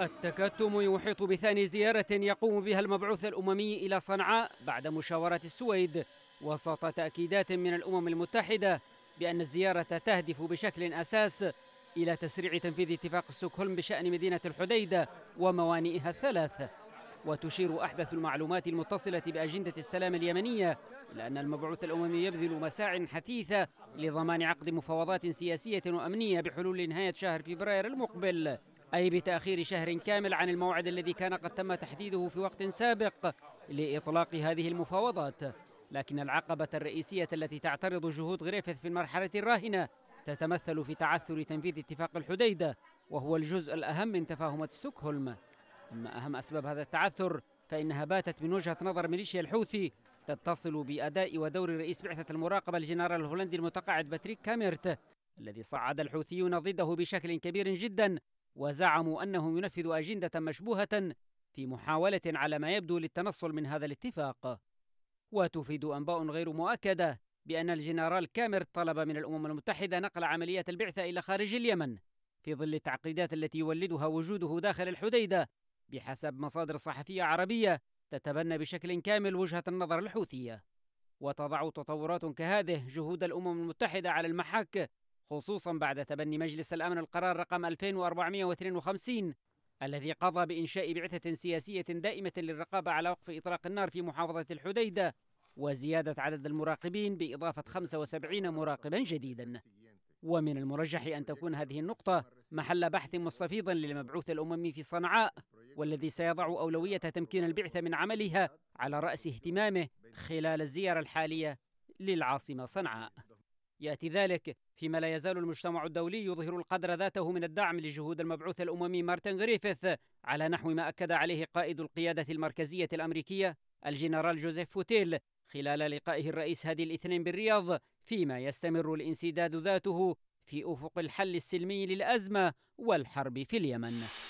التكتم يحيط بثاني زيارة يقوم بها المبعوث الأممي إلى صنعاء بعد مشاورة السويد وسط تأكيدات من الأمم المتحدة بأن الزيارة تهدف بشكل أساس إلى تسريع تنفيذ اتفاق ستوكهولم بشأن مدينة الحديدة وموانئها الثلاث وتشير أحدث المعلومات المتصلة بأجندة السلام اليمنية إلى أن المبعوث الأممي يبذل مساع حثيثة لضمان عقد مفاوضات سياسية وأمنية بحلول نهاية شهر فبراير المقبل أي بتأخير شهر كامل عن الموعد الذي كان قد تم تحديده في وقت سابق لإطلاق هذه المفاوضات لكن العقبة الرئيسية التي تعترض جهود غريفث في المرحلة الراهنة تتمثل في تعثر تنفيذ اتفاق الحديدة وهو الجزء الأهم من تفاهمات ستوكهولم أما أهم أسباب هذا التعثر فإنها باتت من وجهة نظر ميليشيا الحوثي تتصل بأداء ودور رئيس بعثة المراقبة الجنرال الهولندي المتقاعد باتريك كاميرت الذي صعد الحوثيون ضده بشكل كبير جدا وزعموا أنه ينفذ أجندة مشبوهة في محاولة على ما يبدو للتنصل من هذا الاتفاق وتفيد أنباء غير مؤكدة بأن الجنرال كامر طلب من الأمم المتحدة نقل عملية البعثة إلى خارج اليمن في ظل التعقيدات التي يولدها وجوده داخل الحديدة بحسب مصادر صحفية عربية تتبنى بشكل كامل وجهة النظر الحوثية وتضع تطورات كهذه جهود الأمم المتحدة على المحك خصوصا بعد تبني مجلس الأمن القرار رقم 2452 الذي قضى بإنشاء بعثة سياسية دائمة للرقابة على وقف إطلاق النار في محافظة الحديدة وزيادة عدد المراقبين بإضافة 75 مراقبا جديدا ومن المرجح أن تكون هذه النقطة محل بحث مستفيضا للمبعوث الأممي في صنعاء والذي سيضع أولوية تمكين البعثة من عملها على رأس اهتمامه خلال الزيارة الحالية للعاصمة صنعاء يأتي ذلك فيما لا يزال المجتمع الدولي يظهر القدر ذاته من الدعم لجهود المبعوث الأممي مارتن غريفيث على نحو ما أكد عليه قائد القيادة المركزية الأمريكية الجنرال جوزيف فوتيل خلال لقائه الرئيس هادي الاثنين بالرياض فيما يستمر الانسداد ذاته في أفق الحل السلمي للأزمة والحرب في اليمن